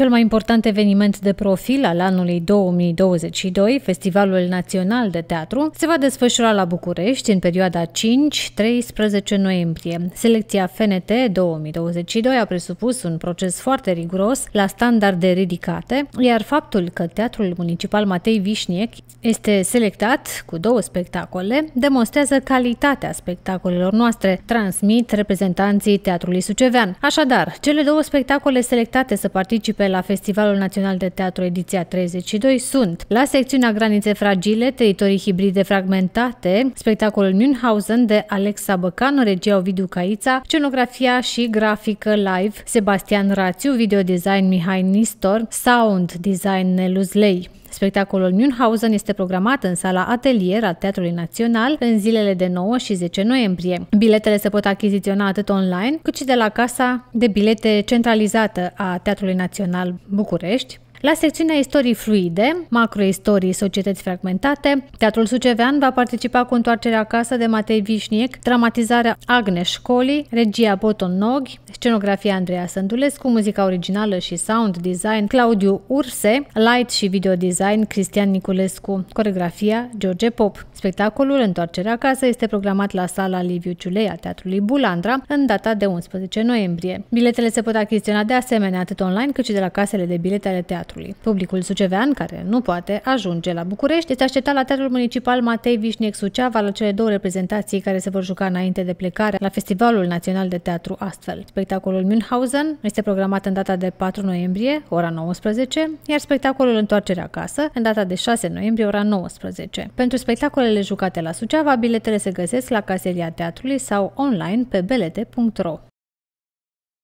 Cel mai important eveniment de profil al anului 2022, Festivalul Național de Teatru, se va desfășura la București în perioada 5-13 noiembrie. Selecția FNT 2022 a presupus un proces foarte riguros, la standarde ridicate, iar faptul că Teatrul Municipal Matei Vișniec este selectat cu două spectacole demonstrează calitatea spectacolelor noastre, transmit reprezentanții Teatrului Sucevean. Așadar, cele două spectacole selectate să participe la Festivalul Național de Teatru ediția 32 sunt la secțiunea Granițe fragile, teritorii hibride fragmentate, spectacolul Münchhausen de Alexa Băcan, regia Ovidiu Caița, scenografia și grafică live Sebastian Rațiu, videodesign Mihai Nistor, sound design Nelu Spectacolul Münhausen este programat în sala Atelier a Teatrului Național în zilele de 9 și 10 noiembrie. Biletele se pot achiziționa atât online, cât și de la Casa de Bilete Centralizată a Teatrului Național București, la secțiunea Istorii fluide, macroistorii societăți fragmentate, Teatrul Sucevean va participa cu întoarcerea acasă de Matei Vișniec, dramatizarea Agnes Școli, regia Boton Noghi, scenografia Andreea Sândulescu, muzica originală și sound design Claudiu Urse, light și video design Cristian Niculescu, coregrafia George Pop. Spectacolul Întoarcerea acasă este programat la sala Liviu Ciulei a Teatrului Bulandra în data de 11 noiembrie. Biletele se pot achiziționa de asemenea atât online cât și de la casele de bilete ale teatrului teatrului. Publicul sucevean, care nu poate ajunge la București, este așteptat la Teatrul Municipal Matei Vișniec Suceava la cele două reprezentații care se vor juca înainte de plecare la Festivalul Național de Teatru astfel. Spectacolul Münchhausen este programat în data de 4 noiembrie, ora 19, iar spectacolul Întoarcerea acasă, în data de 6 noiembrie, ora 19. Pentru spectacolele jucate la Suceava, biletele se găsesc la caseria teatrului sau online pe belete.ro.